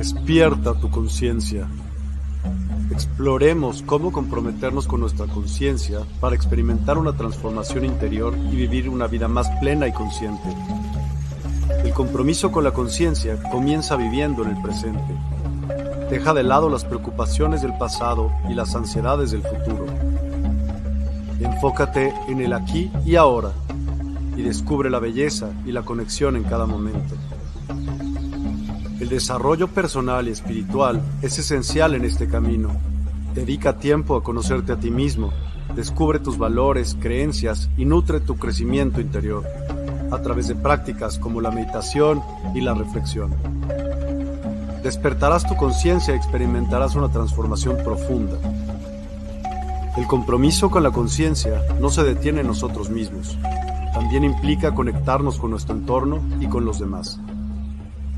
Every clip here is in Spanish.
Despierta tu conciencia. Exploremos cómo comprometernos con nuestra conciencia para experimentar una transformación interior y vivir una vida más plena y consciente. El compromiso con la conciencia comienza viviendo en el presente. Deja de lado las preocupaciones del pasado y las ansiedades del futuro. Enfócate en el aquí y ahora y descubre la belleza y la conexión en cada momento. El desarrollo personal y espiritual es esencial en este camino. Dedica tiempo a conocerte a ti mismo, descubre tus valores, creencias y nutre tu crecimiento interior a través de prácticas como la meditación y la reflexión. Despertarás tu conciencia y experimentarás una transformación profunda. El compromiso con la conciencia no se detiene en nosotros mismos, también implica conectarnos con nuestro entorno y con los demás.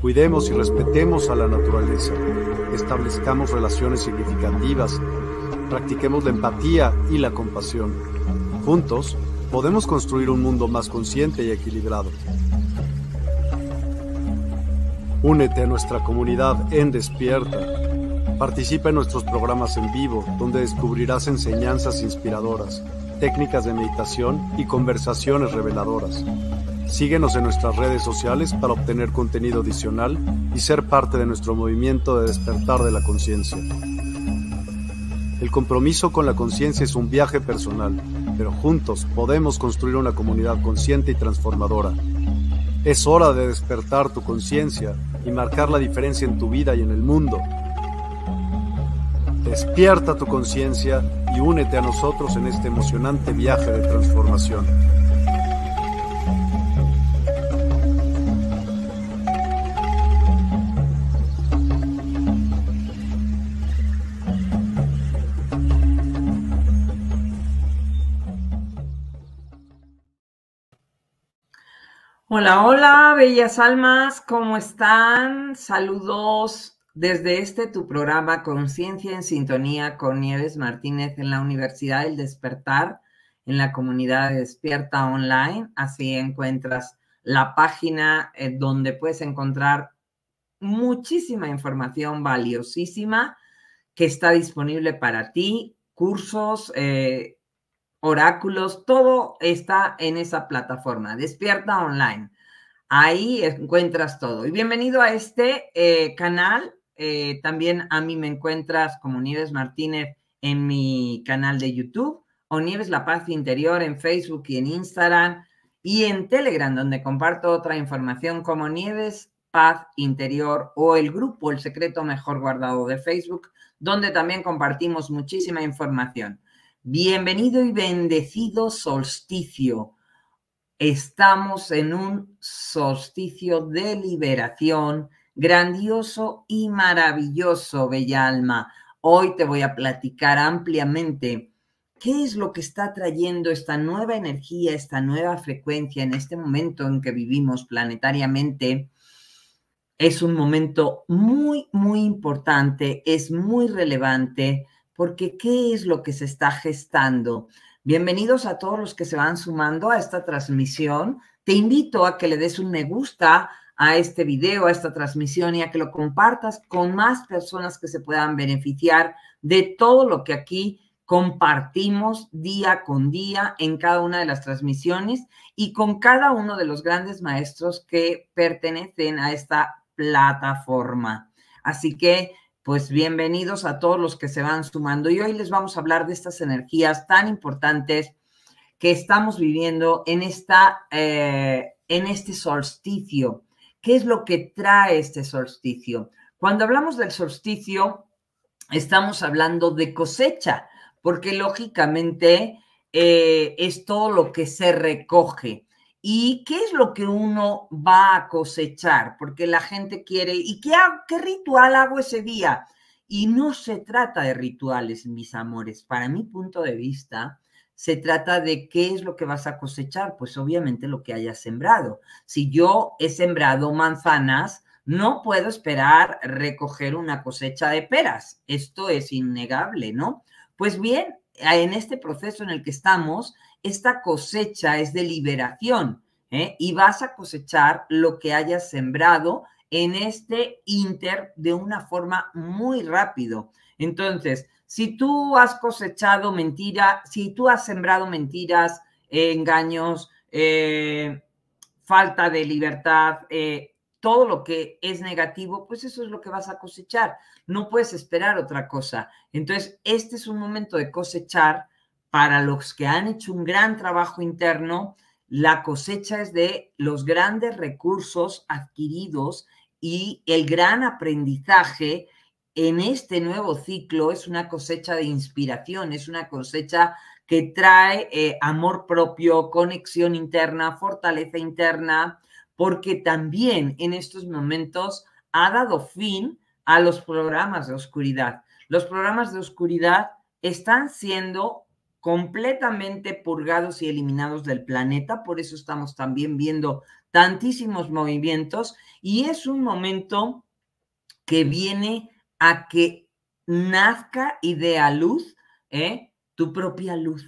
Cuidemos y respetemos a la naturaleza, establezcamos relaciones significativas, practiquemos la empatía y la compasión. Juntos, podemos construir un mundo más consciente y equilibrado. Únete a nuestra comunidad en Despierta. Participa en nuestros programas en vivo, donde descubrirás enseñanzas inspiradoras, técnicas de meditación y conversaciones reveladoras. Síguenos en nuestras redes sociales para obtener contenido adicional y ser parte de nuestro movimiento de despertar de la conciencia. El compromiso con la conciencia es un viaje personal, pero juntos podemos construir una comunidad consciente y transformadora. Es hora de despertar tu conciencia y marcar la diferencia en tu vida y en el mundo. Despierta tu conciencia y únete a nosotros en este emocionante viaje de transformación. Hola, hola, bellas almas, ¿cómo están? Saludos desde este tu programa Conciencia en Sintonía con Nieves Martínez en la Universidad del Despertar, en la comunidad de Despierta Online. Así encuentras la página eh, donde puedes encontrar muchísima información valiosísima que está disponible para ti, cursos, eh, oráculos, todo está en esa plataforma, Despierta Online. Ahí encuentras todo. Y bienvenido a este eh, canal. Eh, también a mí me encuentras como Nieves Martínez en mi canal de YouTube o Nieves La Paz Interior en Facebook y en Instagram y en Telegram, donde comparto otra información como Nieves Paz Interior o el grupo El Secreto Mejor Guardado de Facebook, donde también compartimos muchísima información. Bienvenido y bendecido solsticio. Estamos en un solsticio de liberación grandioso y maravilloso, bella alma. Hoy te voy a platicar ampliamente qué es lo que está trayendo esta nueva energía, esta nueva frecuencia en este momento en que vivimos planetariamente. Es un momento muy, muy importante, es muy relevante porque ¿qué es lo que se está gestando? Bienvenidos a todos los que se van sumando a esta transmisión. Te invito a que le des un me gusta a este video, a esta transmisión y a que lo compartas con más personas que se puedan beneficiar de todo lo que aquí compartimos día con día en cada una de las transmisiones y con cada uno de los grandes maestros que pertenecen a esta plataforma. Así que pues bienvenidos a todos los que se van sumando. Y hoy les vamos a hablar de estas energías tan importantes que estamos viviendo en, esta, eh, en este solsticio. ¿Qué es lo que trae este solsticio? Cuando hablamos del solsticio, estamos hablando de cosecha, porque lógicamente eh, es todo lo que se recoge. ¿Y qué es lo que uno va a cosechar? Porque la gente quiere, ¿y qué, ritual hago ese día? Y no se trata de rituales, mis amores. Para mi punto de vista, se trata de qué es lo que vas a cosechar. Pues obviamente lo que hayas sembrado. Si yo he sembrado manzanas, no puedo esperar recoger una cosecha de peras. Esto es innegable, ¿no? Pues bien, en este proceso en el que estamos, esta cosecha es de liberación ¿eh? y vas a cosechar lo que hayas sembrado en este inter de una forma muy rápido. Entonces, si tú has cosechado mentira, si tú has sembrado mentiras, eh, engaños, eh, falta de libertad, todo lo que es negativo, pues eso es lo que vas a cosechar. No puedes esperar otra cosa. Entonces, este es un momento de cosechar para los que han hecho un gran trabajo interno. La cosecha es de los grandes recursos adquiridos y el gran aprendizaje en este nuevo ciclo es una cosecha de inspiración, es una cosecha que trae eh, amor propio, conexión interna, fortaleza interna, porque también en estos momentos ha dado fin a los programas de oscuridad. Los programas de oscuridad están siendo completamente purgados y eliminados del planeta, por eso estamos también viendo tantísimos movimientos y es un momento que viene a que nazca y dé a luz ¿eh? tu propia luz,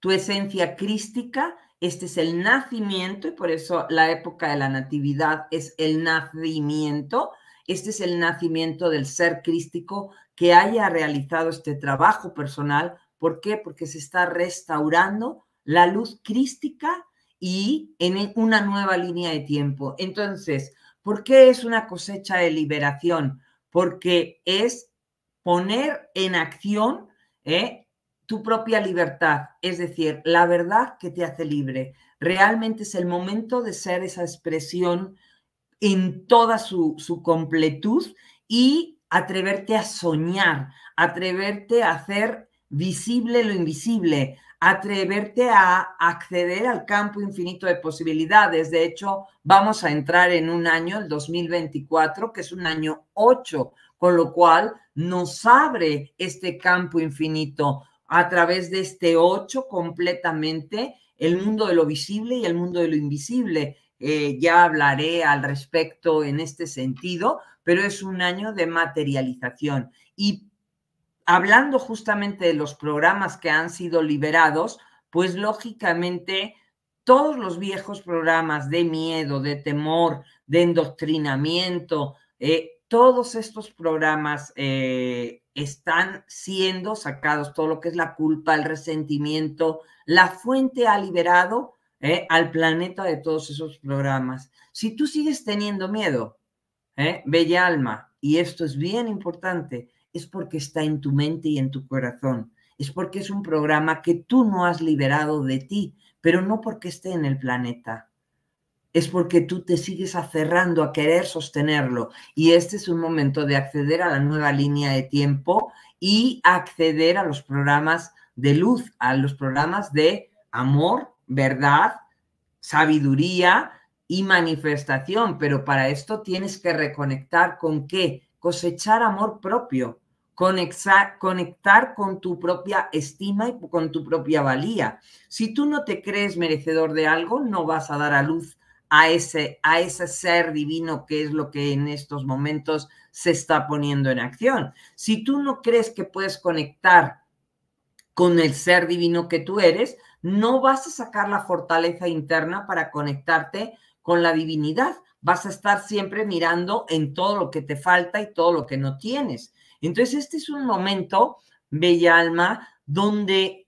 tu esencia crística este es el nacimiento y por eso la época de la natividad es el nacimiento. Este es el nacimiento del ser crístico que haya realizado este trabajo personal. ¿Por qué? Porque se está restaurando la luz crística y en e, una nueva línea de tiempo. Entonces, ¿por qué es una cosecha de liberación? Porque es poner en acción ¿eh? tu propia libertad, es decir, la verdad que te hace libre. Realmente es el momento de ser esa expresión en toda su, completud y atreverte a soñar, atreverte a hacer visible lo invisible, atreverte a acceder al campo infinito de posibilidades. De hecho, vamos a entrar en un año, el 2024, que es un año 8, con lo cual nos abre este campo infinito a través de este 8 completamente el mundo de lo visible y el mundo de lo invisible. Eh, ya hablaré al respecto en este sentido, pero es un año de materialización. Y hablando justamente de los programas que han sido liberados, pues lógicamente todos los viejos programas de miedo, de temor, de endoctrinamiento, eh, todos estos programas eh, están siendo sacados todo lo que es la culpa, el resentimiento. La fuente ha liberado ¿eh? al planeta de todos esos programas. Si tú sigues teniendo miedo, ¿eh? bella alma, y esto es bien importante, es porque está en tu mente y en tu corazón. Es porque es un programa que tú no has liberado de ti, pero no porque esté en el planeta es porque tú te sigues aferrando a querer sostenerlo. Y este es un momento de acceder a la nueva línea de tiempo y acceder a los programas de luz, a los programas de amor, verdad, sabiduría y manifestación. Pero para esto tienes que reconectar con qué? Cosechar amor propio, conectar, conectar con tu propia estima y con tu propia valía. Si tú no te crees merecedor de algo, no vas a dar a luz a ese, a ese ser divino que es lo que en estos momentos se está poniendo en acción. Si tú no crees que puedes conectar con el ser divino que tú eres, no vas a sacar la fortaleza interna para conectarte con la divinidad. Vas a estar siempre mirando en todo lo que te falta y todo lo que no tienes. Entonces, este es un momento, bella alma, donde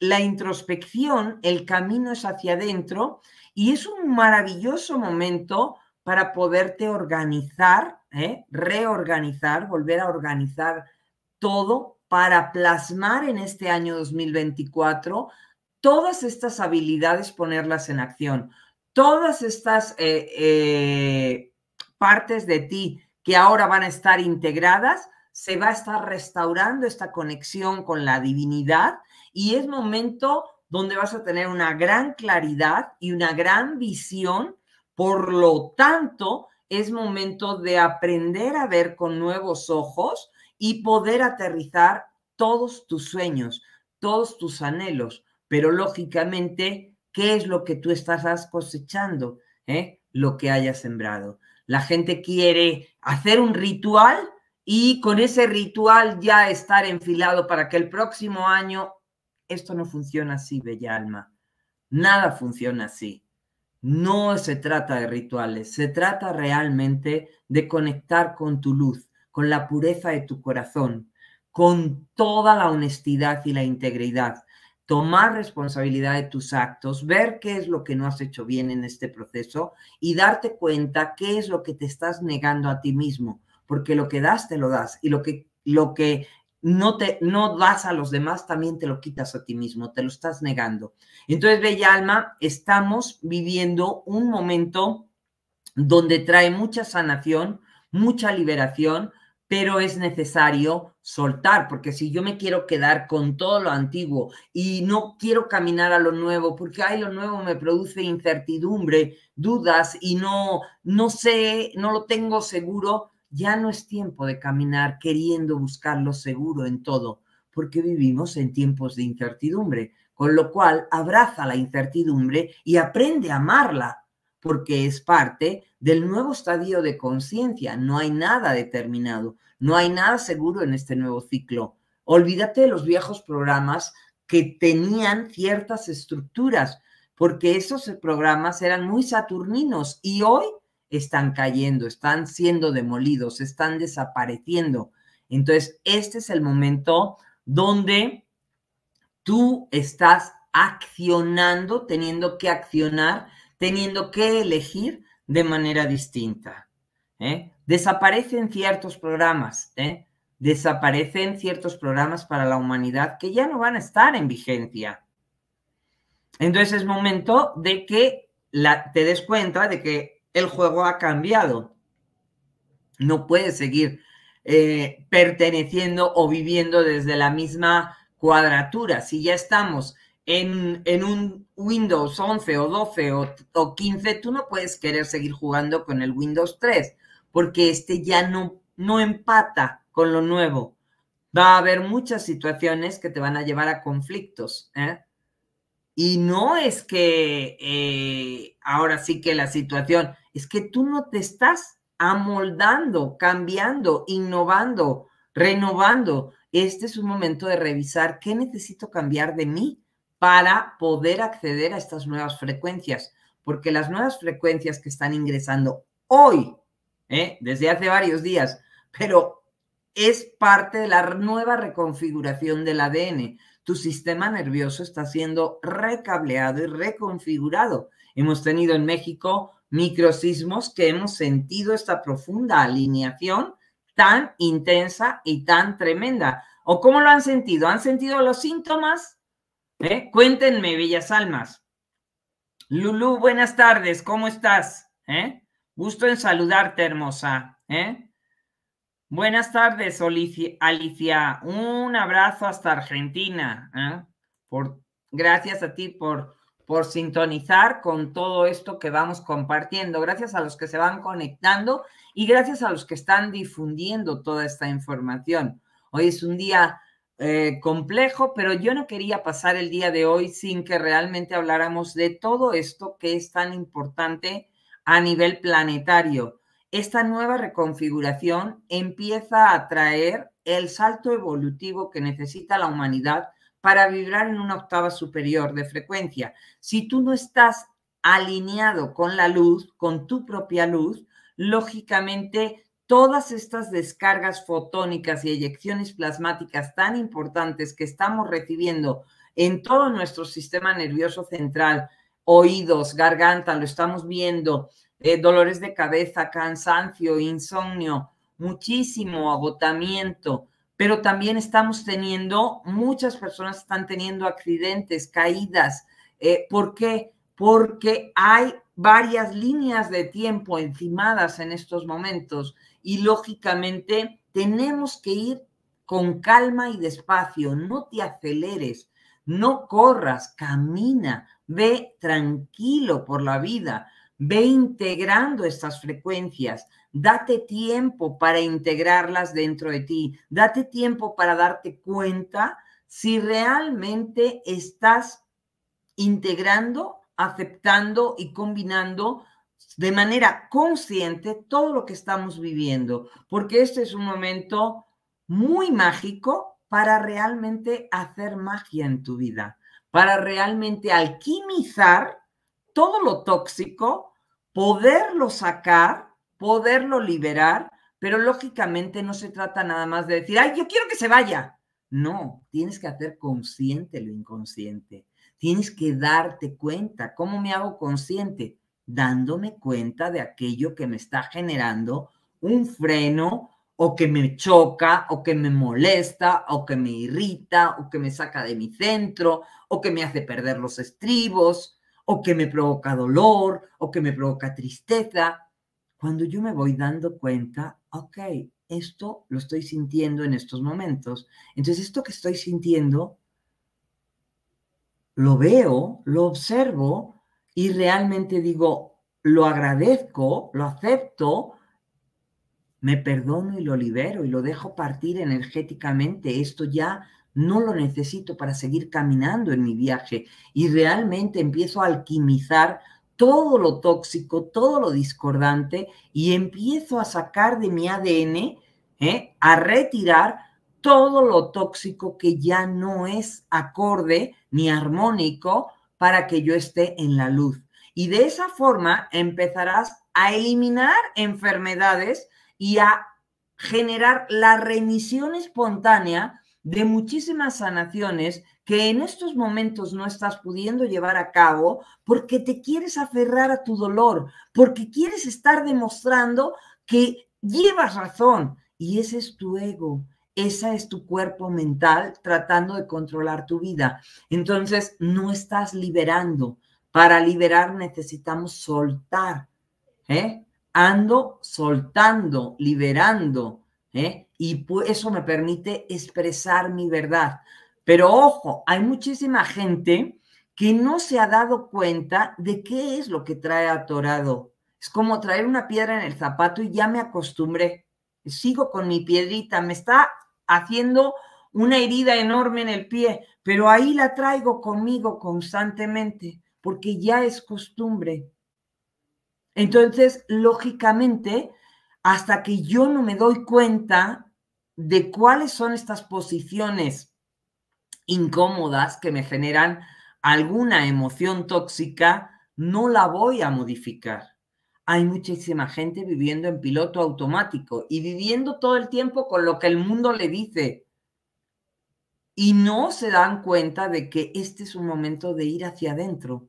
la introspección, el camino es hacia adentro y es un maravilloso momento para poderte organizar, ¿eh? reorganizar, volver a organizar todo para plasmar en este año 2024 todas estas habilidades, ponerlas en acción, todas estas eh, eh, partes de ti que ahora van a estar integradas, se va a estar restaurando esta conexión con la divinidad y es momento donde vas a tener una gran claridad y una gran visión. Por lo tanto, es momento de aprender a ver con nuevos ojos y poder aterrizar todos tus sueños, todos tus anhelos. Pero lógicamente, ¿qué es lo que tú estás cosechando? Eh? Lo que hayas sembrado. La gente quiere hacer un ritual y con ese ritual ya estar enfilado para que el próximo año esto no funciona así, bella alma. Nada funciona así. No se trata de rituales, se trata realmente de conectar con tu luz, con la pureza de tu corazón, con toda la honestidad y la integridad. Tomar responsabilidad de tus actos, ver qué es lo que no has hecho bien en este proceso y darte cuenta qué es lo que te estás negando a ti mismo, porque lo que das te lo das y lo que, lo que no te no das a los demás, también te lo quitas a ti mismo, te lo estás negando. Entonces, bella alma, estamos viviendo un momento donde trae mucha sanación, mucha liberación, pero es necesario soltar, porque si yo me quiero quedar con todo lo antiguo y no quiero caminar a lo nuevo, porque hay lo nuevo me produce incertidumbre, dudas y no no sé, no lo tengo seguro, ya no es tiempo de caminar queriendo buscar lo seguro en todo, porque vivimos en tiempos de incertidumbre, con lo cual abraza la incertidumbre y aprende a amarla, porque es parte del nuevo estadio de conciencia. No hay nada determinado, no hay nada seguro en este nuevo ciclo. Olvídate de los viejos programas que tenían ciertas estructuras, porque esos programas eran muy saturninos y hoy están cayendo, están siendo demolidos, están desapareciendo. Entonces, este es el momento donde tú estás accionando, teniendo que accionar, teniendo que elegir de manera distinta. ¿eh? Desaparecen ciertos programas, ¿eh? desaparecen ciertos programas para la humanidad que ya no van a estar en vigencia. Entonces es momento de que te des cuenta de que el juego ha cambiado. No puedes seguir eh, perteneciendo o viviendo desde la misma cuadratura. Si ya estamos en, un Windows 11 o 12 o, 15, tú no puedes querer seguir jugando con el Windows 3 porque este ya no, no empata con lo nuevo. Va a haber muchas situaciones que te van a llevar a conflictos. ¿eh? Y no es que eh, ahora sí que la situación, es que tú no te estás amoldando, cambiando, innovando, renovando. Este es un momento de revisar qué necesito cambiar de mí para poder acceder a estas nuevas frecuencias, porque las nuevas frecuencias que están ingresando hoy, ¿eh? desde hace varios días, pero es parte de la nueva reconfiguración del ADN tu sistema nervioso está siendo recableado y reconfigurado. Hemos tenido en México microsismos que hemos sentido esta profunda alineación tan intensa y tan tremenda. ¿O cómo lo han sentido? ¿Han sentido los síntomas? ¿Eh? Cuéntenme, bellas almas. Lulu, buenas tardes, ¿cómo estás? ¿Eh? Gusto en saludarte, hermosa. ¿Eh? Buenas tardes, Alicia. Un abrazo hasta Argentina. ¿eh? Por, gracias a ti por, por sintonizar con todo esto que vamos compartiendo. Gracias a los que se van conectando y gracias a los que están difundiendo toda esta información. Hoy es un día eh, complejo, pero yo no quería pasar el día de hoy sin que realmente habláramos de todo esto que es tan importante a nivel planetario esta nueva reconfiguración empieza a traer el salto evolutivo que necesita la humanidad para vibrar en una octava superior de frecuencia. Si tú no estás alineado con la luz, con tu propia luz, lógicamente todas estas descargas fotónicas y eyecciones plasmáticas tan importantes que estamos recibiendo en todo nuestro sistema nervioso central, oídos, garganta, lo estamos viendo, eh, dolores de cabeza, cansancio, insomnio, muchísimo agotamiento, pero también estamos teniendo, muchas personas están teniendo accidentes, caídas. Eh, ¿Por qué? Porque hay varias líneas de tiempo encimadas en estos momentos y lógicamente tenemos que ir con calma y despacio, no te aceleres, no corras, camina, ve tranquilo por la vida. Ve integrando estas frecuencias, date tiempo para integrarlas dentro de ti, date tiempo para darte cuenta si realmente estás integrando, aceptando y combinando de manera consciente todo lo que estamos viviendo, porque este es un momento muy mágico para realmente hacer magia en tu vida, para realmente alquimizar todo lo tóxico, poderlo sacar, poderlo liberar, pero lógicamente no se trata nada más de decir, ay, yo quiero que se vaya. No, tienes que hacer consciente lo inconsciente. Tienes que darte cuenta. ¿Cómo me hago consciente? Dándome cuenta de aquello que me está generando un freno o que me choca o que me molesta o que me irrita o que me saca de mi centro o que me hace perder los estribos o que me provoca dolor o que me provoca tristeza. Cuando yo me voy dando cuenta, ok, esto lo estoy sintiendo en estos momentos. Entonces, esto que estoy sintiendo, lo veo, lo observo y realmente digo, lo agradezco, lo acepto, me perdono y lo libero y lo dejo partir energéticamente. Esto ya no lo necesito para seguir caminando en mi viaje y realmente empiezo a alquimizar todo lo tóxico, todo lo discordante y empiezo a sacar de mi ADN, ¿eh? a retirar todo lo tóxico que ya no es acorde ni armónico para que yo esté en la luz. Y de esa forma empezarás a eliminar enfermedades y a generar la remisión espontánea de muchísimas sanaciones que en estos momentos no estás pudiendo llevar a cabo porque te quieres aferrar a tu dolor, porque quieres estar demostrando que llevas razón. Y ese es tu ego, esa es tu cuerpo mental tratando de controlar tu vida. Entonces, no estás liberando. Para liberar necesitamos soltar. ¿eh? Ando soltando, liberando. ¿eh? y eso me permite expresar mi verdad. Pero ojo, hay muchísima gente que no se ha dado cuenta de qué es lo que trae atorado. Es como traer una piedra en el zapato y ya me acostumbré. Sigo con mi piedrita, me está haciendo una herida enorme en el pie, pero ahí la traigo conmigo constantemente porque ya es costumbre. Entonces, lógicamente, hasta que yo no me doy cuenta de cuáles son estas posiciones incómodas que me generan alguna emoción tóxica, no la voy a modificar. Hay muchísima gente viviendo en piloto automático y viviendo todo el tiempo con lo que el mundo le dice. Y no se dan cuenta de que este es un momento de ir hacia adentro.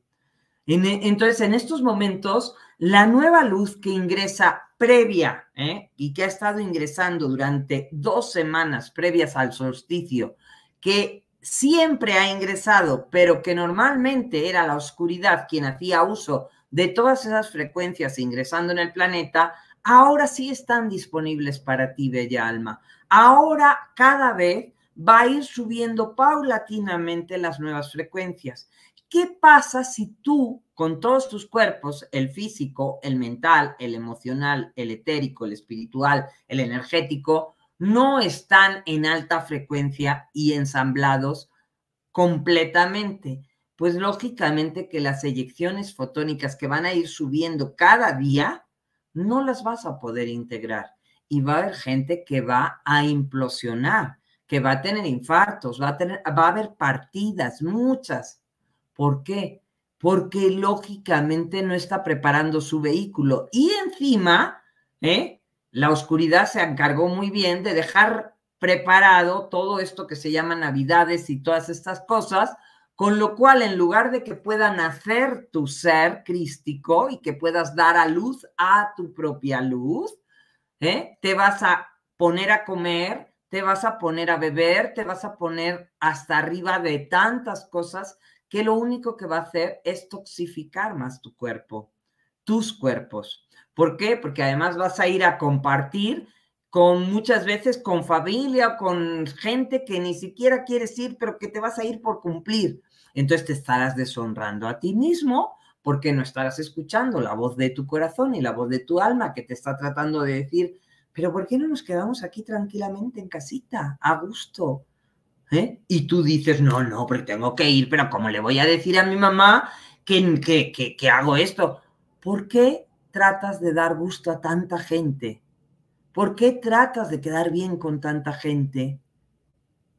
E, entonces, en estos momentos la nueva luz que ingresa previa ¿eh? y que ha estado ingresando durante dos semanas previas al solsticio, que siempre ha ingresado, pero que normalmente era la oscuridad quien hacía uso de todas esas frecuencias ingresando en el planeta, ahora sí están disponibles para ti, bella alma. Ahora cada vez va a ir subiendo paulatinamente las nuevas frecuencias. ¿Qué pasa si tú, con todos tus cuerpos, el físico, el mental, el emocional, el etérico, el espiritual, el energético, no están en alta frecuencia y ensamblados completamente? Pues lógicamente que las eyecciones fotónicas que van a ir subiendo cada día, no las vas a poder integrar. Y va a haber gente que va a implosionar, que va a tener infartos, va a, tener, va a haber partidas, muchas ¿Por qué? Porque lógicamente no está preparando su vehículo. Y encima, ¿eh? la oscuridad se encargó muy bien de dejar preparado todo esto que se llama navidades y todas estas cosas, con lo cual en lugar de que pueda nacer tu ser crístico y que puedas dar a luz a tu propia luz, ¿eh? te vas a poner a comer, te vas a poner a beber, te vas a poner hasta arriba de tantas cosas que lo único que va a hacer es toxificar más tu cuerpo, tus cuerpos. ¿Por qué? Porque además vas a ir a compartir con muchas veces con familia, con gente que ni siquiera quieres ir, pero que te vas a ir por cumplir. Entonces te estarás deshonrando a ti mismo porque no estarás escuchando la voz de tu corazón y la voz de tu alma que te está tratando de decir, pero ¿por qué no nos quedamos aquí tranquilamente en casita, a gusto, ¿eh? Y tú dices, no, no, pero tengo que ir, pero ¿cómo le voy a decir a mi mamá que, que, que, que hago esto? ¿Por qué tratas de dar gusto a tanta gente? ¿Por qué tratas de quedar bien con tanta gente?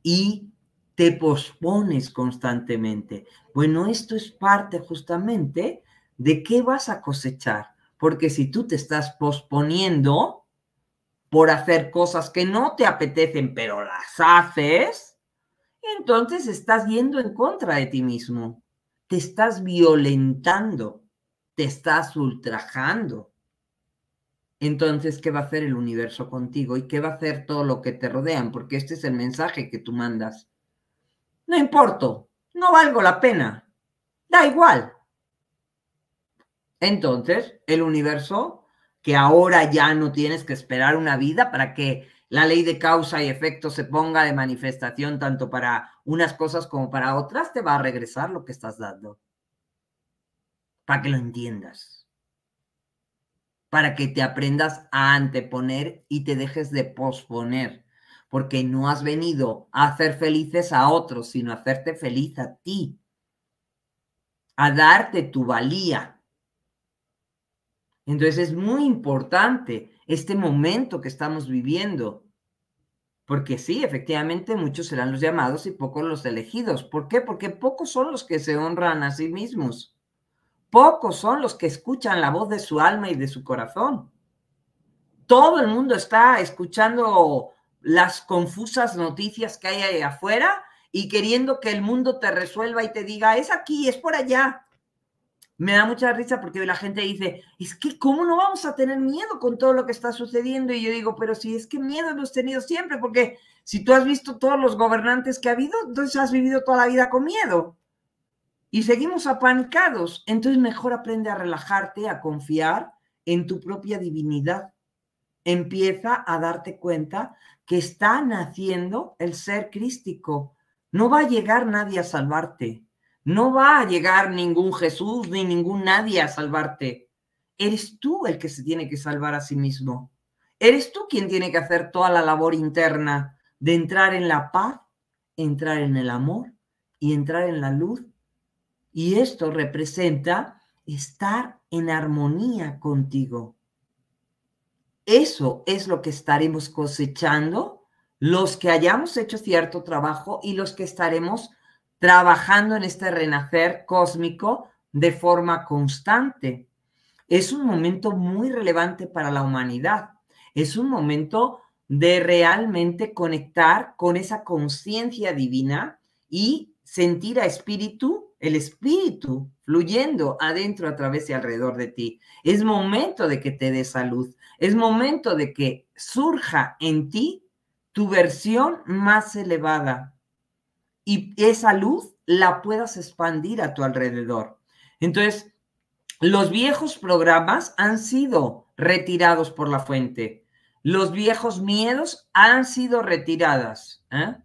Y te pospones constantemente. Bueno, esto es parte justamente de qué vas a cosechar, porque si tú te estás posponiendo por hacer cosas que no te apetecen, pero las haces, entonces estás yendo en contra de ti mismo, te estás violentando, te estás ultrajando. Entonces, ¿qué va a hacer el universo contigo? ¿Y qué va a hacer todo lo que te rodean? Porque este es el mensaje que tú mandas. No importo, no valgo la pena, da igual. Entonces, el universo, que ahora ya no tienes que esperar una vida para que la ley de causa y efecto se ponga de manifestación tanto para unas cosas como para otras, te va a regresar lo que estás dando. Para que lo entiendas. Para que te aprendas a anteponer y te dejes de posponer. Porque no has venido a hacer felices a otros, sino a hacerte feliz a ti. A darte tu valía. Entonces es muy importante este momento que estamos viviendo. Porque sí, efectivamente, muchos serán los llamados y pocos los elegidos. ¿Por qué? Porque pocos son los que se honran a sí mismos. Pocos son los que escuchan la voz de su alma y de su corazón. Todo el mundo está escuchando las confusas noticias que hay ahí afuera y queriendo que el mundo te resuelva y te diga, es aquí, es por allá me da mucha risa porque la gente dice, es que ¿cómo no vamos a tener miedo con todo lo que está sucediendo? Y yo digo, pero si es que miedo hemos tenido siempre, porque si tú has visto todos los gobernantes que ha habido, entonces has vivido toda la vida con miedo. Y seguimos apanicados. Entonces mejor aprende a relajarte, a confiar en tu propia divinidad. Empieza a darte cuenta que está naciendo el ser crístico. No va a llegar nadie a salvarte no va a llegar ningún Jesús ni ningún nadie a salvarte. Eres tú el que se tiene que salvar a sí mismo. Eres tú quien tiene que hacer toda la labor interna de entrar en la paz, entrar en el amor y entrar en la luz. Y esto representa estar en armonía contigo. Eso es lo que estaremos cosechando los que hayamos hecho cierto trabajo y los que estaremos trabajando en este renacer cósmico de forma constante. Es un momento muy relevante para la humanidad. Es un momento de realmente conectar con esa conciencia divina y sentir a espíritu, el espíritu fluyendo adentro, a través y alrededor de ti. Es momento de que te dé salud. Es momento de que surja en ti tu versión más elevada, y esa luz la puedas expandir a tu alrededor. Entonces, los viejos programas han sido retirados por la fuente. Los viejos miedos han sido retiradas. ¿eh?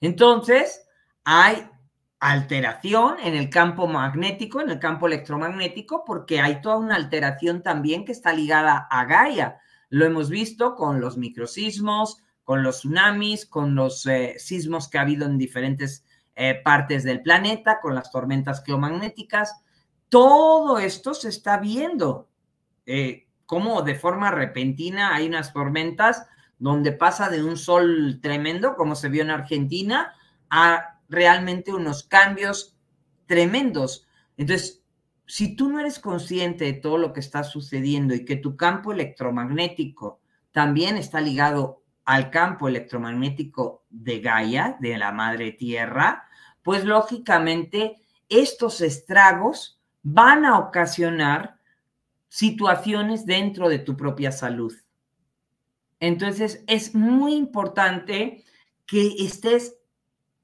Entonces, hay alteración en el campo magnético, en el campo electromagnético, porque hay toda una alteración también que está ligada a Gaia. Lo hemos visto con los microsismos, con los tsunamis, con los eh, sismos que ha habido en diferentes eh, partes del planeta, con las tormentas geomagnéticas. Todo esto se está viendo, eh, como de forma repentina hay unas tormentas donde pasa de un sol tremendo, como se vio en Argentina, a realmente unos cambios tremendos. Entonces, si tú no eres consciente de todo lo que está sucediendo y que tu campo electromagnético también está ligado al campo electromagnético de Gaia, de la madre Tierra, pues lógicamente estos estragos van a ocasionar situaciones dentro de tu propia salud. Entonces es muy importante que estés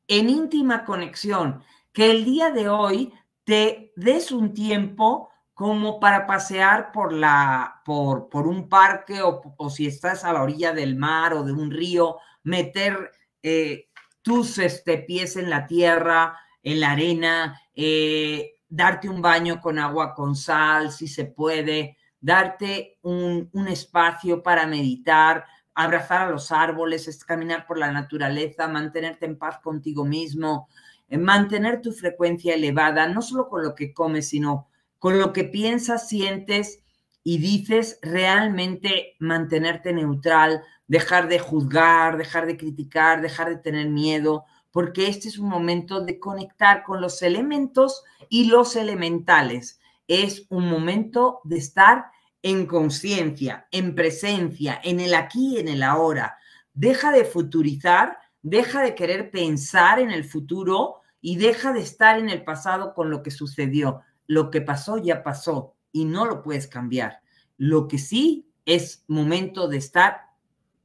en íntima conexión, que el día de hoy te des un tiempo como para pasear por, la, por, por un parque o, o, si estás a la orilla del mar o de un río, meter eh, tus este, pies en la tierra, en la arena, eh, darte un baño con agua con sal, si se puede, darte un, un espacio para meditar, abrazar a los árboles, es caminar por la naturaleza, mantenerte en paz contigo mismo, eh, mantener tu frecuencia elevada, no solo con lo que comes, sino con lo que piensas, sientes y dices, realmente mantenerte neutral, dejar de juzgar, dejar de criticar, dejar de tener miedo, porque este es un momento de conectar con los elementos y los elementales. Es un momento de estar en conciencia, en presencia, en el aquí y en el ahora. Deja de futurizar, deja de querer pensar en el futuro y deja de estar en el pasado con lo que sucedió. Lo que pasó ya pasó y no lo puedes cambiar. Lo que sí es momento de estar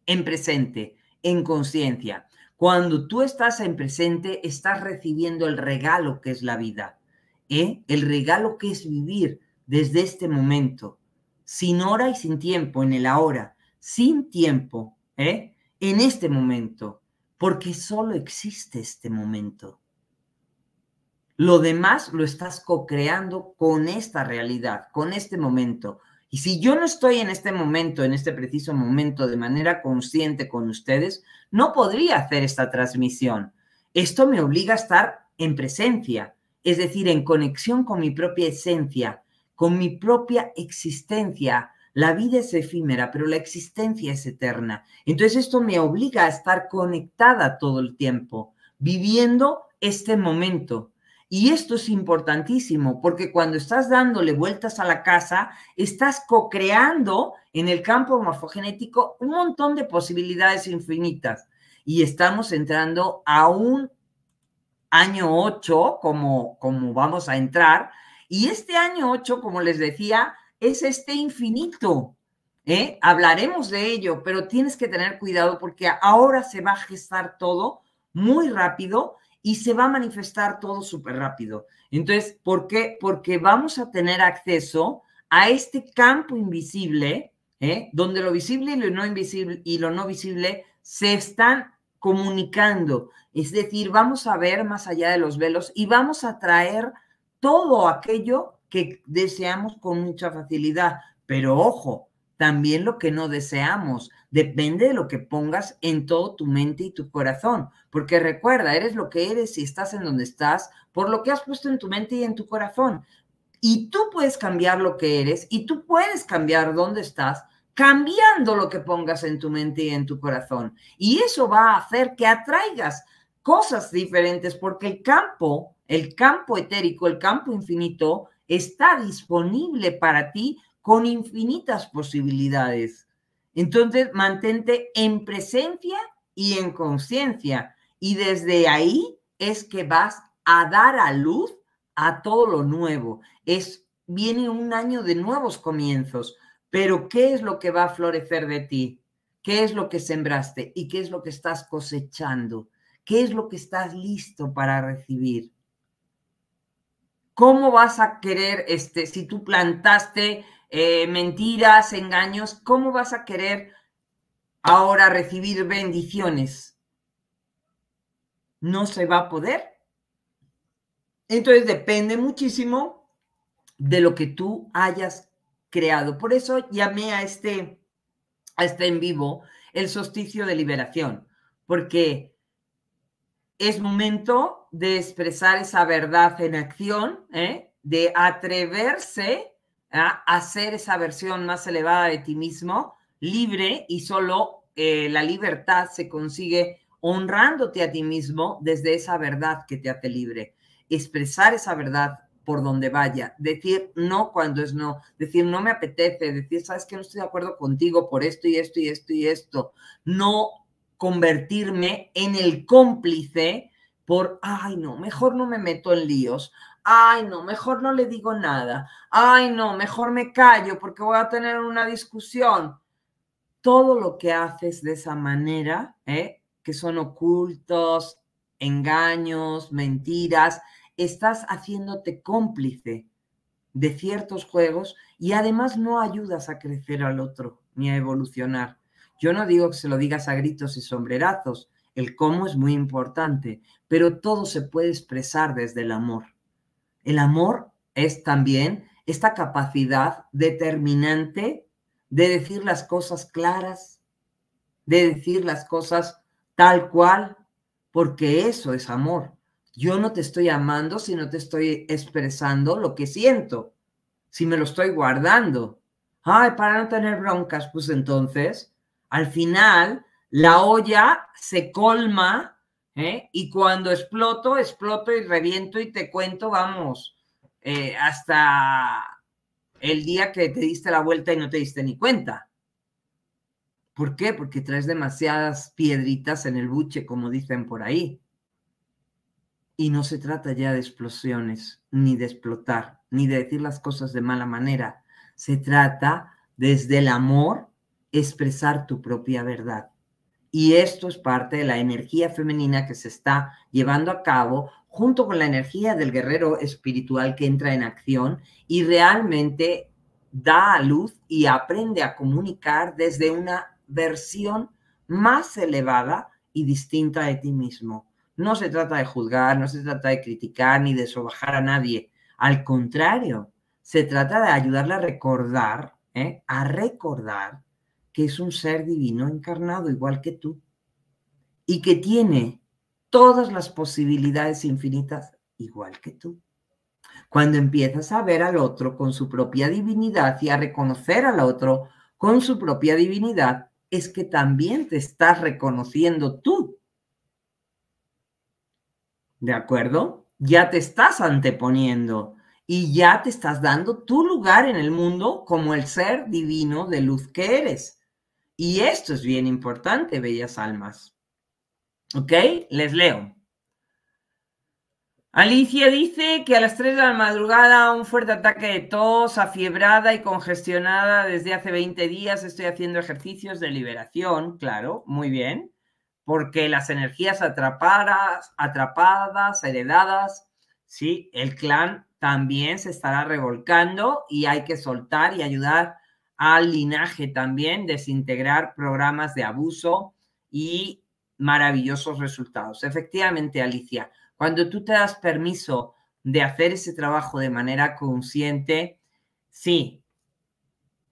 en presente, en conciencia. Cuando tú estás en presente, estás recibiendo el regalo que es la vida, ¿eh? el regalo que es vivir desde este momento, sin hora y sin tiempo, en el ahora, sin tiempo, ¿eh? en este momento, porque solo existe este momento. Lo demás lo estás co-creando con esta realidad, con este momento. Y si yo no estoy en este momento, en este preciso momento, de manera consciente con ustedes, no podría hacer esta transmisión. Esto me obliga a estar en presencia, es decir, en conexión con mi propia esencia, con mi propia existencia. La vida es efímera, pero la existencia es eterna. Entonces esto me obliga a estar conectada todo el tiempo, viviendo este momento, y esto es importantísimo porque cuando estás dándole vueltas a la casa, estás co-creando en el campo morfogenético un montón de posibilidades infinitas. Y estamos entrando a un año 8, como, como vamos a entrar. Y este año 8, como les decía, es este infinito. ¿eh? Hablaremos de ello, pero tienes que tener cuidado porque ahora se va a gestar todo muy rápido y se va a manifestar todo súper rápido. Entonces, ¿por qué? Porque vamos a tener acceso a este campo invisible, ¿eh? donde lo visible y lo no invisible y lo no visible se están comunicando. Es decir, vamos a ver más allá de los velos y vamos a traer todo aquello que deseamos con mucha facilidad. Pero ojo, también lo que no deseamos. Depende de lo que pongas en todo tu mente y tu corazón. Porque recuerda, eres lo que eres y estás en donde estás por lo que has puesto en tu mente y en tu corazón. Y tú puedes cambiar lo que eres y tú puedes cambiar dónde estás cambiando lo que pongas en tu mente y en tu corazón. Y eso va a hacer que atraigas cosas diferentes porque el campo, el campo etérico, el campo infinito, está disponible para ti con infinitas posibilidades. Entonces, mantente en presencia y en conciencia. Y desde ahí es que vas a dar a luz a todo lo nuevo. Es, viene un año de nuevos comienzos, pero ¿qué es lo que va a florecer de ti? ¿Qué es lo que sembraste y qué es lo que estás cosechando? ¿Qué es lo que estás listo para recibir? ¿Cómo vas a querer, este, si tú plantaste eh, mentiras, engaños, ¿cómo vas a querer ahora recibir bendiciones? No se va a poder. Entonces depende muchísimo de lo que tú hayas creado. Por eso llamé a este, a este en vivo el solsticio de liberación, porque es momento de expresar esa verdad en acción, ¿eh? de atreverse hacer esa versión más elevada de ti mismo, libre y solo eh, la libertad se consigue honrándote a ti mismo desde esa verdad que te hace libre. Expresar esa verdad por donde vaya, decir no cuando es no, decir no me apetece, decir sabes que no estoy de acuerdo contigo por esto y esto y esto y esto, no convertirme en el cómplice por, ay no, mejor no me meto en líos, ay no, mejor no le digo nada, ay no, mejor me callo porque voy a tener una discusión. Todo lo que haces de esa manera, ¿eh? que son ocultos, engaños, mentiras, estás haciéndote cómplice de ciertos juegos y además no ayudas a crecer al otro ni a evolucionar. Yo no digo que se lo digas a gritos y sombrerazos, el cómo es muy importante, pero todo se puede expresar desde el amor. El amor es también esta capacidad determinante de decir las cosas claras, de decir las cosas tal cual, porque eso es amor. Yo no te estoy amando si no te estoy expresando lo que siento, si me lo estoy guardando. Ay, para no tener broncas, pues entonces, al final, la olla se colma ¿eh? Y cuando exploto, exploto y reviento y te cuento, vamos, eh, hasta el día que te diste la vuelta y no te diste ni cuenta. ¿Por qué? Porque traes demasiadas piedritas en el buche, como dicen por ahí. Y no se trata ya de explosiones, ni de explotar, ni de decir las cosas de mala manera. Se trata desde el amor expresar tu propia verdad. Y esto es parte de la energía femenina que se está llevando a cabo junto con la energía del guerrero espiritual que entra en acción y realmente da a luz y aprende a comunicar desde una versión más elevada y distinta de ti mismo. No se trata de juzgar, no se trata de criticar ni de sobajar a nadie. Al contrario, se trata de ayudarle a recordar, ¿eh? a recordar que es un ser divino encarnado, igual que tú, y que tiene todas las posibilidades infinitas, igual que tú. Cuando empiezas a ver al otro con su propia divinidad y a reconocer al otro con su propia divinidad, es que también te estás reconociendo tú. ¿De acuerdo? Ya te estás anteponiendo y ya te estás dando tu lugar en el mundo como el ser divino de luz que eres. Y esto es bien importante, bellas almas. ¿Ok? Les leo. Alicia dice que a las 3 de la madrugada un fuerte ataque de tos, afiebrada y congestionada desde hace 20 días. Estoy haciendo ejercicios de liberación, claro, muy bien, porque las energías atrapadas, atrapadas, heredadas, sí, el clan también se estará revolcando y hay que soltar y ayudar al linaje también, desintegrar programas de abuso y maravillosos resultados. Efectivamente, Alicia, cuando tú te das permiso de hacer ese trabajo de manera consciente, sí,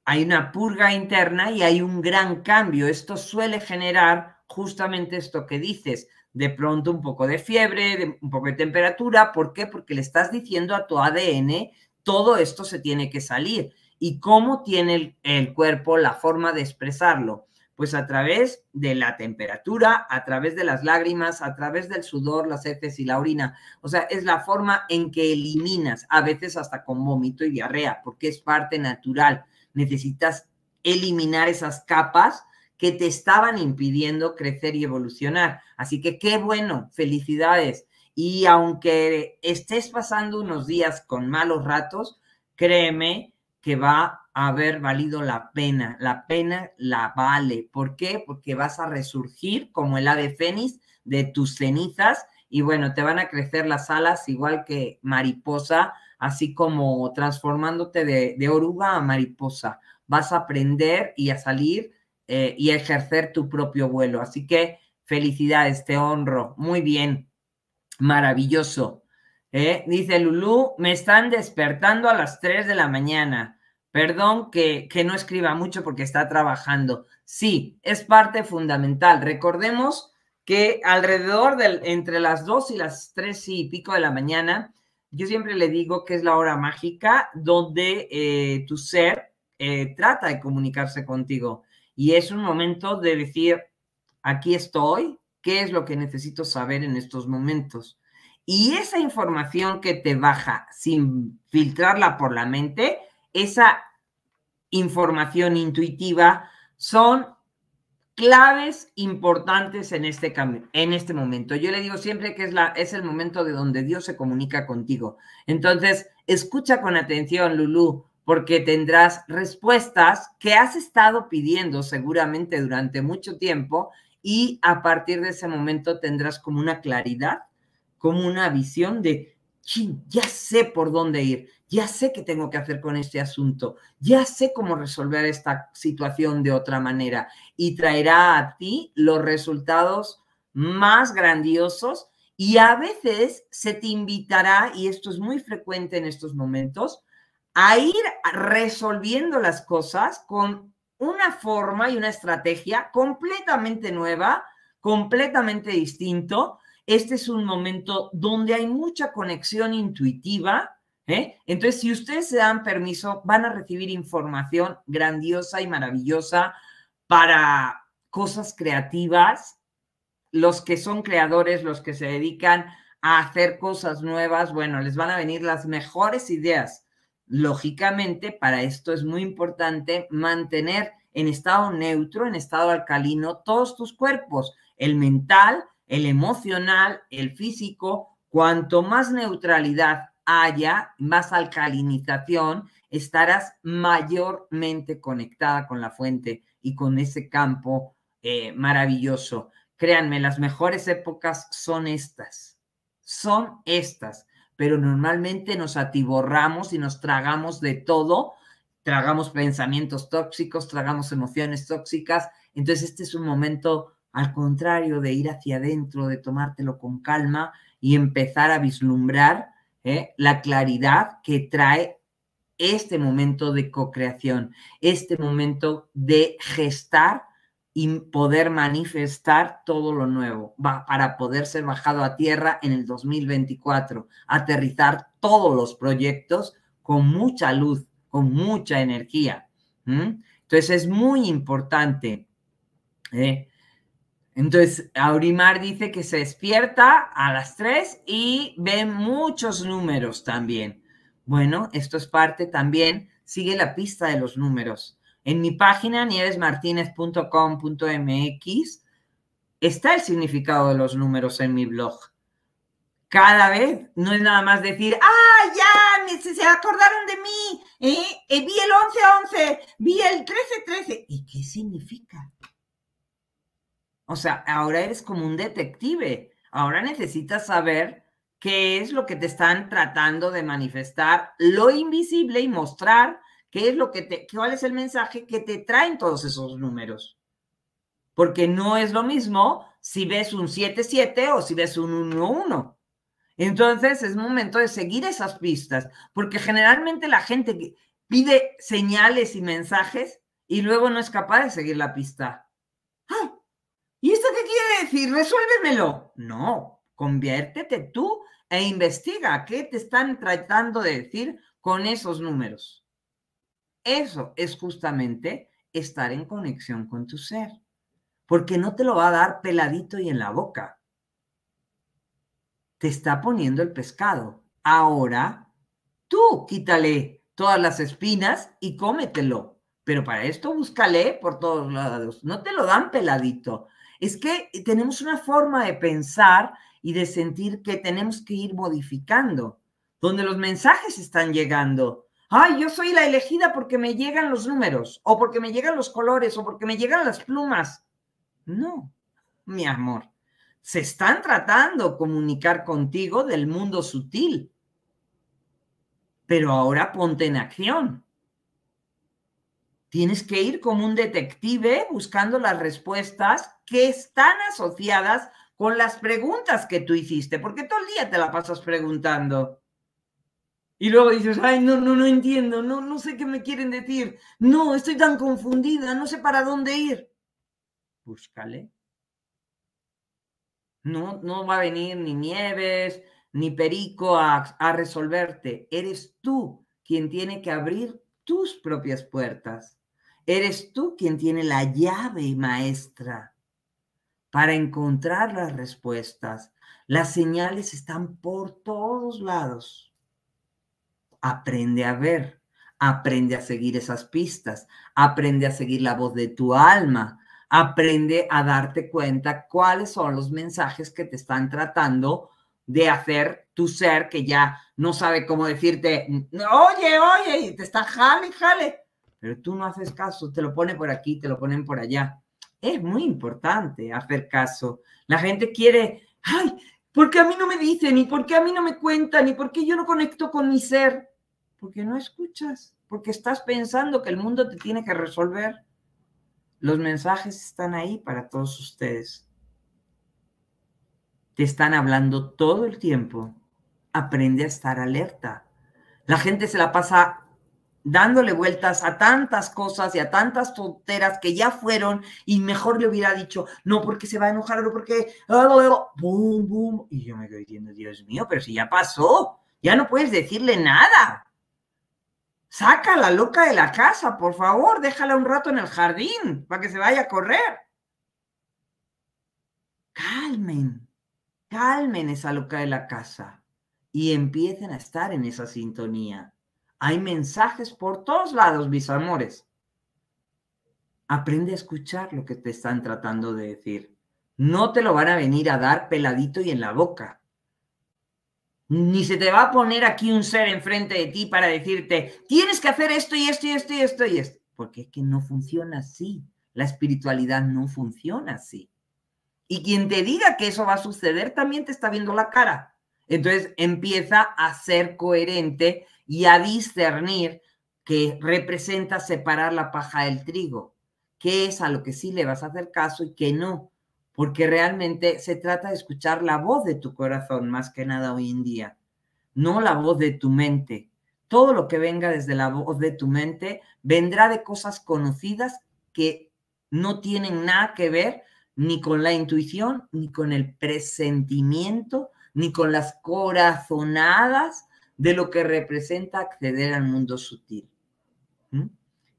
hay una purga interna y hay un gran cambio. Esto suele generar justamente esto que dices, de pronto un poco de fiebre, un poco de temperatura. ¿Por qué? Porque le estás diciendo a tu ADN, todo esto se tiene que salir. ¿Y cómo tiene el, cuerpo la forma de expresarlo? Pues a través de la temperatura, a través de las lágrimas, a través del sudor, las heces y la orina. O sea, es la forma en que eliminas, a veces hasta con vómito y diarrea, porque es parte natural. Necesitas eliminar esas capas que te estaban impidiendo crecer y evolucionar. Así que qué bueno, felicidades. Y aunque estés pasando unos días con malos ratos, créeme que va a haber valido la pena. La pena la vale. ¿Por qué? Porque vas a resurgir como el ave fénix de tus cenizas y bueno, te van a crecer las alas igual que mariposa, así como transformándote de, oruga a mariposa. Vas a aprender y a salir eh, y a ejercer tu propio vuelo. Así que felicidades, te honro. Muy bien, maravilloso. ¿eh? dice Lulú, me están despertando a las 3 de la mañana. Perdón que, no escriba mucho porque está trabajando. Sí, es parte fundamental. Recordemos que alrededor del, entre las 2 y las 3 y pico de la mañana, yo siempre le digo que es la hora mágica donde eh, tu ser eh, trata de comunicarse contigo. Y es un momento de decir, aquí estoy, ¿qué es lo que necesito saber en estos momentos? Y esa información que te baja sin filtrarla por la mente, esa información intuitiva son claves importantes en este, en este momento. Yo le digo siempre que es, la, es el momento de donde Dios se comunica contigo. Entonces, escucha con atención, Lulú, porque tendrás respuestas que has estado pidiendo seguramente durante mucho tiempo y a partir de ese momento tendrás como una claridad como una visión de, ya sé por dónde ir, ya sé qué tengo que hacer con este asunto, ya sé cómo resolver esta situación de otra manera y traerá a ti los resultados más grandiosos y a veces se te invitará, y esto es muy frecuente en estos momentos, a ir resolviendo las cosas con una forma y una estrategia completamente nueva, completamente distinto, este es un momento donde hay mucha conexión intuitiva. ¿eh? Entonces, si ustedes se dan permiso, van a recibir información grandiosa y maravillosa para cosas creativas. Los que son creadores, los que se dedican a hacer cosas nuevas, bueno, les van a venir las mejores ideas. Lógicamente, para esto es muy importante mantener en estado neutro, en estado alcalino, todos tus cuerpos, el mental, el emocional, el físico, cuanto más neutralidad haya, más alcalinización, estarás mayormente conectada con la fuente y con ese campo eh, maravilloso. Créanme, las mejores épocas son estas, son estas, pero normalmente nos atiborramos y nos tragamos de todo, tragamos pensamientos tóxicos, tragamos emociones tóxicas, entonces este es un momento al contrario de ir hacia adentro, de tomártelo con calma y empezar a vislumbrar ¿eh? la claridad que trae este momento de co-creación, este momento de gestar y poder manifestar todo lo nuevo, va, para poder ser bajado a tierra en el 2024, aterrizar todos los proyectos con mucha luz, con mucha energía. Entonces es muy importante ¿eh? Entonces, Aurimar dice que se despierta a las 3 y ve muchos números también. Bueno, esto es parte también, sigue la pista de los números. En mi página nievesmartinez.com.mx está el significado de los números en mi blog. Cada vez no es nada más decir, ¡ah, ya! Se acordaron de mí. ¿eh? eh vi el 11-11, vi el 13-13. ¿Y qué significa? O sea, ahora eres como un detective. Ahora necesitas saber qué es lo que te están tratando de manifestar, lo invisible y mostrar qué es lo que te, cuál es el mensaje que te traen todos esos números. Porque no es lo mismo si ves un 7-7 o si ves un 1-1. Entonces es momento de seguir esas pistas, porque generalmente la gente pide señales y mensajes y luego no es capaz de seguir la pista decir, resuélvemelo. No, conviértete tú e investiga qué te están tratando de decir con esos números. Eso es justamente estar en conexión con tu ser, porque no te lo va a dar peladito y en la boca. Te está poniendo el pescado. Ahora tú quítale todas las espinas y cómetelo. Pero para esto búscale por todos lados. No te lo dan peladito es que tenemos una forma de pensar y de sentir que tenemos que ir modificando, donde los mensajes están llegando. Ay, yo soy la elegida porque me llegan los números, o porque me llegan los colores, o porque me llegan las plumas. No, mi amor, se están tratando de comunicar contigo del mundo sutil. Pero ahora ponte en acción. Tienes que ir como un detective buscando las respuestas que están asociadas con las preguntas que tú hiciste, porque todo el día te la pasas preguntando. Y luego dices, ay, no, no, no entiendo, no, no sé qué me quieren decir, no, estoy tan confundida, no sé para dónde ir. Búscale. No, no va a venir ni Nieves, ni Perico a, a resolverte. Eres tú quien tiene que abrir tus propias puertas. Eres tú quien tiene la llave maestra para encontrar las respuestas. Las señales están por todos lados. Aprende a ver, aprende a seguir esas pistas, aprende a seguir la voz de tu alma, aprende a darte cuenta cuáles son los mensajes que te están tratando de hacer tu ser que ya no sabe cómo decirte, oye, oye, y te está jale, jale pero tú no haces caso, te lo pone por aquí, te lo ponen por allá. Es muy importante hacer caso. La gente quiere, ay, ¿por qué a mí no me dicen? ¿Y por qué a mí no me cuentan? ¿Y por qué yo no conecto con mi ser? Porque no escuchas, porque estás pensando que el mundo te tiene que resolver. Los mensajes están ahí para todos ustedes. Te están hablando todo el tiempo. Aprende a estar alerta. La gente se la pasa dándole vueltas a tantas cosas y a tantas tonteras que ya fueron y mejor le hubiera dicho, no porque se va a enojar o porque, ah, boom, boom. Y yo me quedo diciendo, Dios mío, pero si ya pasó, ya no puedes decirle nada. Saca la loca de la casa, por favor, déjala un rato en el jardín para que se vaya a correr. Calmen, calmen esa loca de la casa y empiecen a estar en esa sintonía hay mensajes por todos lados, mis amores. Aprende a escuchar lo que te están tratando de decir. No te lo van a venir a dar peladito y en la boca. Ni se te va a poner aquí un ser enfrente de ti para decirte, tienes que hacer esto y esto y esto y esto y esto. Porque es que no funciona así. La espiritualidad no funciona así. Y quien te diga que eso va a suceder también te está viendo la cara. Entonces empieza a ser coherente y a discernir que representa separar la paja del trigo, qué es a lo que sí le vas a hacer caso y qué no, porque realmente se trata de escuchar la voz de tu corazón más que nada hoy en día, no la voz de tu mente. Todo lo que venga desde la voz de tu mente vendrá de cosas conocidas que no tienen nada que ver ni con la intuición ni con el presentimiento ni con las corazonadas de lo que representa acceder al mundo sutil.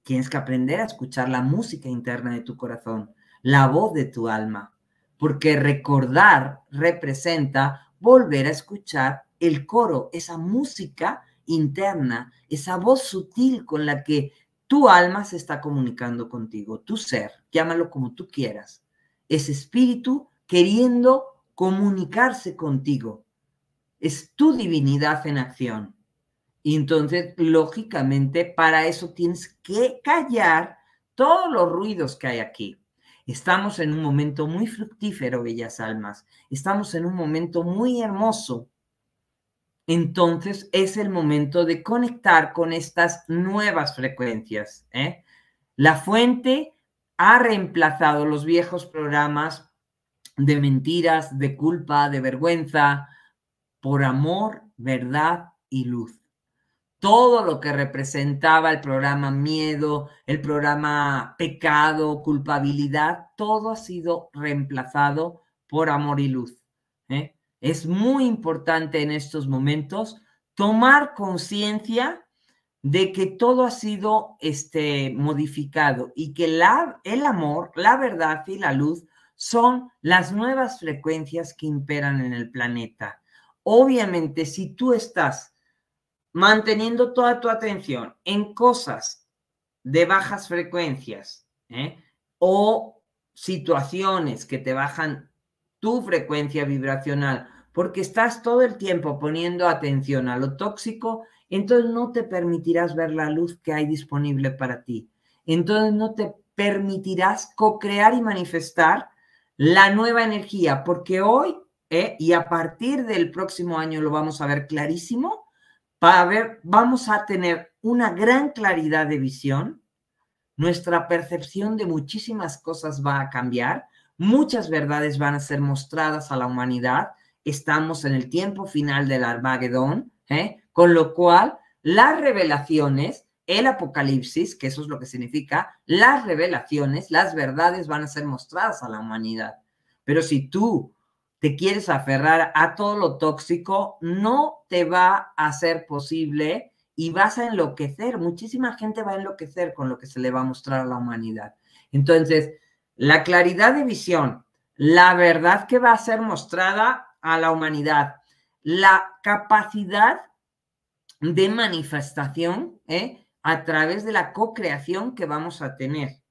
Tienes que aprender a escuchar la música interna de tu corazón, la voz de tu alma, porque recordar representa volver a escuchar el coro, esa música interna, esa voz sutil con la que tu alma se está comunicando contigo, tu ser, llámalo como tú quieras, ese espíritu queriendo comunicarse contigo. Es tu divinidad en acción. Y entonces, lógicamente, para eso tienes que callar todos los ruidos que hay aquí. Estamos en un momento muy fructífero, bellas almas. Estamos en un momento muy hermoso. Entonces es el momento de conectar con estas nuevas frecuencias. ¿eh? La fuente ha reemplazado los viejos programas de mentiras, de culpa, de vergüenza, por amor, verdad y luz. Todo lo que representaba el programa miedo, el programa pecado, culpabilidad, todo ha sido reemplazado por amor y luz. ¿eh? Es muy importante en estos momentos tomar conciencia de que todo ha sido este, modificado y que la, el amor, la verdad y la luz son las nuevas frecuencias que imperan en el planeta. Obviamente, si tú estás manteniendo toda tu atención en cosas de bajas frecuencias ¿eh? o situaciones que te bajan tu frecuencia vibracional, porque estás todo el tiempo poniendo atención a lo tóxico, entonces no te permitirás ver la luz que hay disponible para ti. Entonces no te permitirás co-crear y manifestar la nueva energía, porque hoy eh, y a partir del próximo año lo vamos a ver clarísimo, ver, vamos a tener una gran claridad de visión, nuestra percepción de muchísimas cosas va a cambiar, muchas verdades van a ser mostradas a la humanidad, estamos en el tiempo final del Armagedón, eh, con lo cual las revelaciones el apocalipsis, que eso es lo que significa, las revelaciones, las verdades van a ser mostradas a la humanidad. Pero si tú te quieres aferrar a todo lo tóxico, no te va a ser posible y vas a enloquecer. Muchísima gente va a enloquecer con lo que se le va a mostrar a la humanidad. Entonces, la claridad de visión, la verdad que va a ser mostrada a la humanidad, la capacidad de manifestación, ¿eh? a través de la co-creación que vamos a tener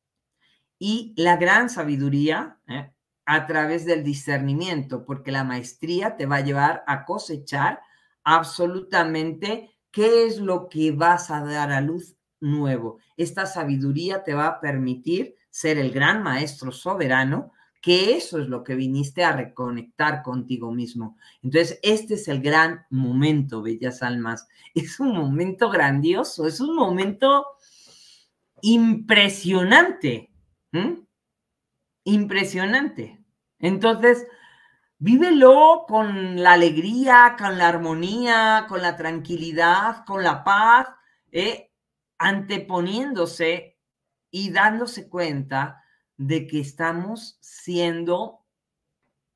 y la gran sabiduría ¿eh? a través del discernimiento, porque la maestría te va a llevar a cosechar absolutamente qué es lo que vas a dar a luz nuevo. Esta sabiduría te va a permitir ser el gran maestro soberano que eso es lo que viniste a reconectar contigo mismo. Entonces, este es el gran momento, bellas almas. Es un momento grandioso, es un momento impresionante. Impresionante. Entonces, vívelo con la alegría, con la armonía, con la tranquilidad, con la paz, ¿eh? anteponiéndose y dándose cuenta de que estamos siendo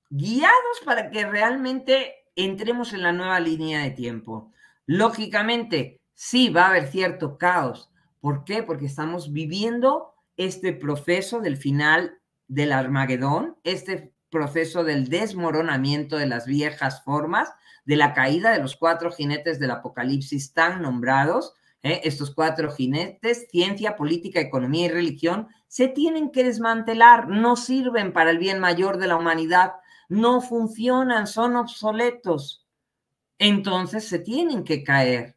guiados para que realmente entremos en la nueva línea de tiempo. Lógicamente, sí va a haber cierto caos. ¿Por qué? Porque estamos viviendo este proceso del final del Armagedón, este proceso del desmoronamiento de las viejas formas, de la caída de los cuatro jinetes del apocalipsis tan nombrados, ¿eh? estos cuatro jinetes, ciencia, política, economía y religión, se tienen que desmantelar, no sirven para el bien mayor de la humanidad, no funcionan, son obsoletos. Entonces se tienen que caer.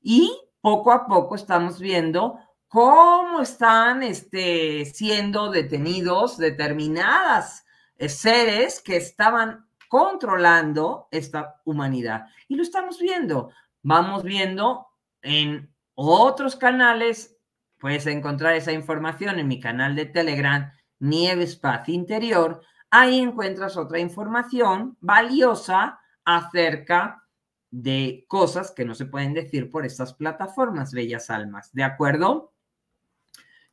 Y poco a poco estamos viendo cómo están este, siendo detenidos determinadas eh, seres que estaban controlando esta humanidad. Y lo estamos viendo. Vamos viendo en otros canales Puedes encontrar esa información en mi canal de Telegram, Nieve Espacio Interior. Ahí encuentras otra información valiosa acerca de cosas que no se pueden decir por estas plataformas, bellas almas. ¿De acuerdo?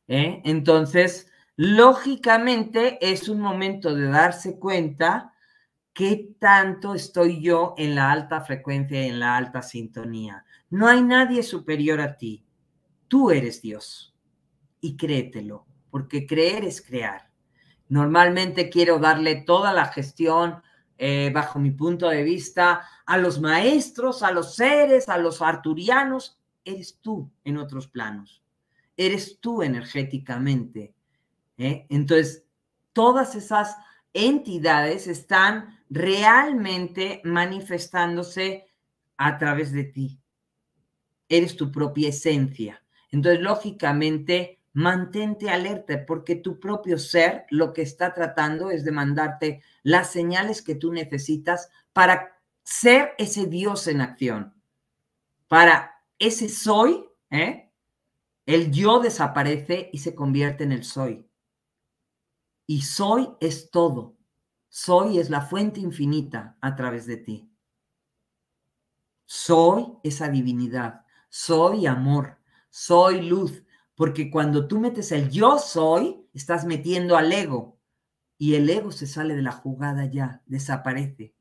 ¿Eh? Entonces, lógicamente es un momento de darse cuenta qué tanto estoy yo en la alta frecuencia y en la alta sintonía. No hay nadie superior a ti. Tú eres Dios y créetelo, porque creer es crear. Normalmente quiero darle toda la gestión, eh, bajo mi punto de vista, a los maestros, a los seres, a los arturianos. Eres tú en otros planos. Eres tú energéticamente. ¿eh? Entonces, todas esas entidades están realmente manifestándose a través de ti. Eres tu propia esencia. Entonces, lógicamente, mantente alerta porque tu propio ser lo que está tratando es de mandarte las señales que tú necesitas para ser ese Dios en acción, para ese soy, ¿eh? el yo desaparece y se convierte en el soy. Y soy es todo. Soy es la fuente infinita a través de ti. Soy esa divinidad. Soy amor soy luz, porque cuando tú metes el yo soy, estás metiendo al ego y el ego se sale de la jugada ya, desaparece.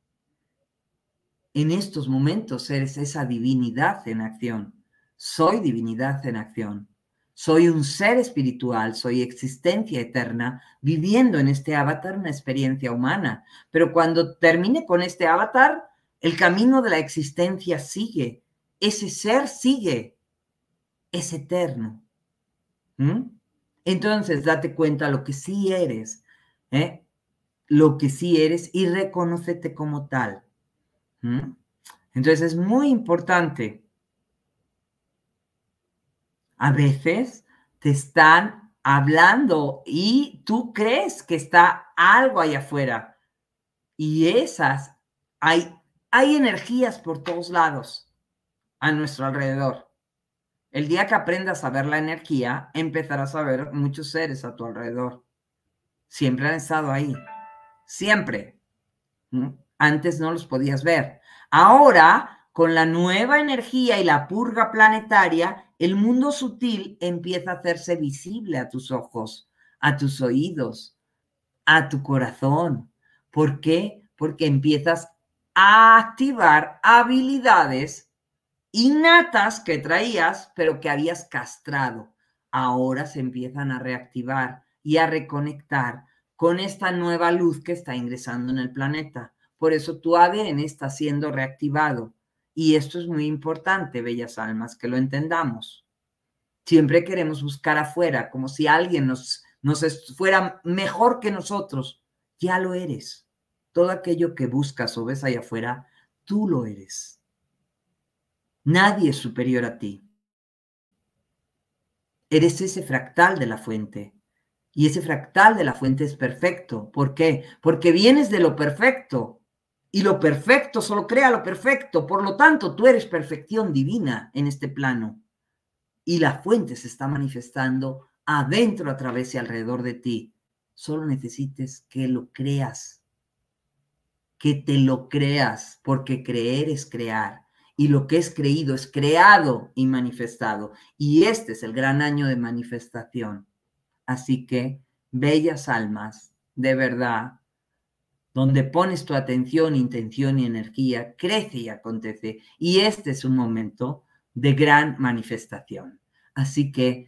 En estos momentos eres esa divinidad en acción. Soy divinidad en acción. Soy un ser espiritual, soy existencia eterna, viviendo en este avatar una experiencia humana. Pero cuando termine con este avatar, el camino de la existencia sigue. Ese ser sigue es eterno. Entonces, date cuenta lo que sí eres, ¿eh? lo que sí eres y reconocete como tal. Entonces, es muy importante. A veces te están hablando y tú crees que está algo allá afuera. Y esas, hay, hay energías por todos lados a nuestro alrededor. El día que aprendas a ver la energía, empezarás a ver muchos seres a tu alrededor. Siempre han estado ahí. Siempre. Antes no los podías ver. Ahora, con la nueva energía y la purga planetaria, el mundo sutil empieza a hacerse visible a tus ojos, a tus oídos, a tu corazón. ¿Por qué? Porque empiezas a activar habilidades innatas que traías, pero que habías castrado. Ahora se empiezan a reactivar y a reconectar con esta nueva luz que está ingresando en el planeta. Por eso tu ADN está siendo reactivado. Y esto es muy importante, bellas almas, que lo entendamos. Siempre queremos buscar afuera, como si alguien nos, nos fuera mejor que nosotros. Ya lo eres. Todo aquello que buscas o ves allá afuera, tú lo eres Nadie es superior a ti. Eres ese fractal de la fuente. Y ese fractal de la fuente es perfecto. ¿Por qué? Porque vienes de lo perfecto. Y lo perfecto solo crea lo perfecto. Por lo tanto, tú eres perfección divina en este plano. Y la fuente se está manifestando adentro, a través y alrededor de ti. Solo necesites que lo creas. Que te lo creas. Porque creer es crear y lo que es creído es creado y manifestado. Y este es el gran año de manifestación. Así que, bellas almas, de verdad, donde pones tu atención, intención y energía, crece y acontece. Y este es un momento de gran manifestación. Así que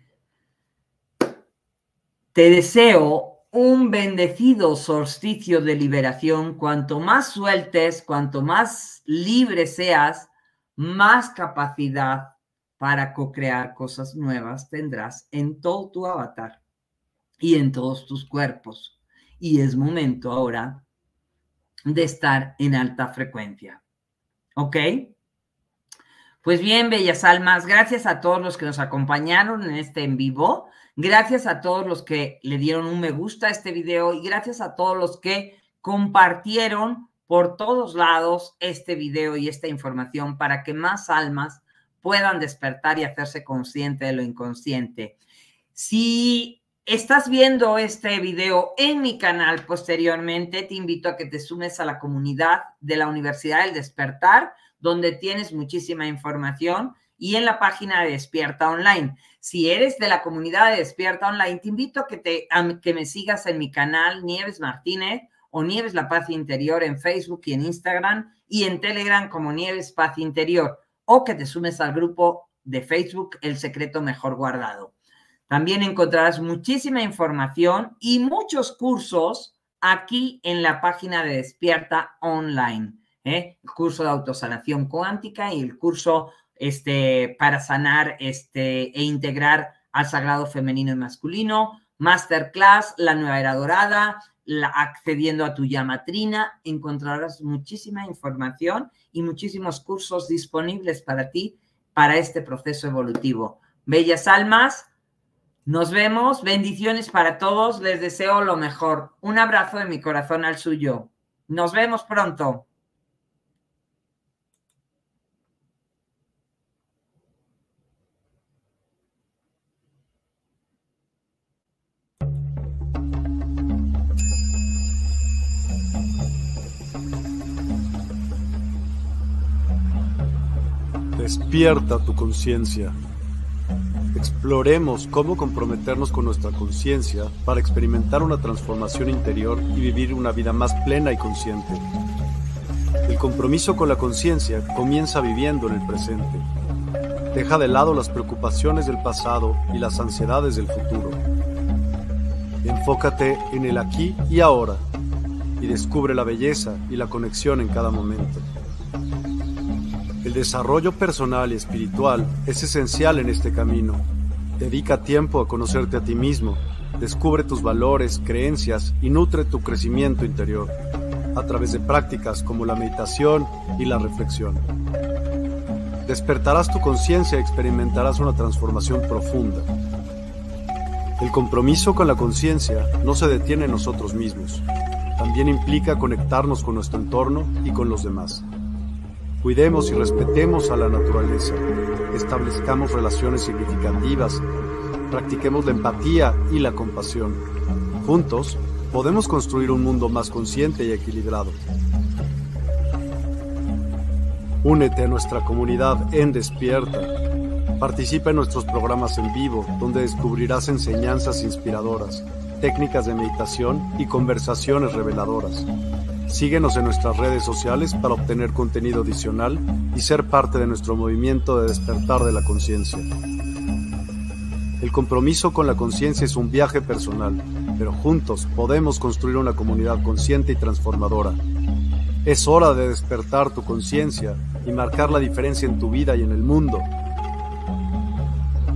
te deseo un bendecido solsticio de liberación. Cuanto más sueltes, cuanto más libre seas, más capacidad para co-crear cosas nuevas tendrás en todo tu avatar y en todos tus cuerpos. Y es momento ahora de estar en alta frecuencia. ¿Ok? Pues bien, bellas almas, gracias a todos los que nos acompañaron en este en vivo. Gracias a todos los que le dieron un me gusta a este video y gracias a todos los que compartieron por todos lados este video y esta información para que más almas puedan despertar y hacerse consciente de lo inconsciente. Si estás viendo este video en mi canal posteriormente, te invito a que te sumes a la comunidad de la Universidad del Despertar, donde tienes muchísima información y en la página de Despierta Online. Si eres de la comunidad de Despierta Online, te invito a que, te, a que me sigas en mi canal Nieves Martínez o Nieves La Paz Interior en Facebook y en Instagram y en Telegram como Nieves Paz Interior o que te sumes al grupo de Facebook El Secreto Mejor Guardado. También encontrarás muchísima información y muchos cursos aquí en la página de Despierta Online. ¿eh? El curso de autosanación cuántica y el curso este, para sanar este, e integrar al sagrado femenino y masculino, masterclass, la nueva era dorada, accediendo a tu llamatrina, encontrarás muchísima información y muchísimos cursos disponibles para ti para este proceso evolutivo. Bellas almas, nos vemos. Bendiciones para todos. Les deseo lo mejor. Un abrazo de mi corazón al suyo. Nos vemos pronto. Despierta tu conciencia. Exploremos cómo comprometernos con nuestra conciencia para experimentar una transformación interior y vivir una vida más plena y consciente. El compromiso con la conciencia comienza viviendo en el presente. Deja de lado las preocupaciones del pasado y las ansiedades del futuro. Enfócate en el aquí y ahora y descubre la belleza y la conexión en cada momento. El desarrollo personal y espiritual es esencial en este camino. Dedica tiempo a conocerte a ti mismo, descubre tus valores, creencias y nutre tu crecimiento interior a través de prácticas como la meditación y la reflexión. Despertarás tu conciencia y experimentarás una transformación profunda. El compromiso con la conciencia no se detiene en nosotros mismos, también implica conectarnos con nuestro entorno y con los demás. Cuidemos y respetemos a la naturaleza, establezcamos relaciones significativas, practiquemos la empatía y la compasión. Juntos, podemos construir un mundo más consciente y equilibrado. Únete a nuestra comunidad en Despierta. Participa en nuestros programas en vivo, donde descubrirás enseñanzas inspiradoras, técnicas de meditación y conversaciones reveladoras. Síguenos en nuestras redes sociales para obtener contenido adicional y ser parte de nuestro movimiento de despertar de la conciencia. El compromiso con la conciencia es un viaje personal, pero juntos podemos construir una comunidad consciente y transformadora. Es hora de despertar tu conciencia y marcar la diferencia en tu vida y en el mundo.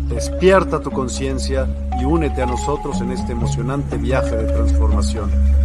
Despierta tu conciencia y únete a nosotros en este emocionante viaje de transformación.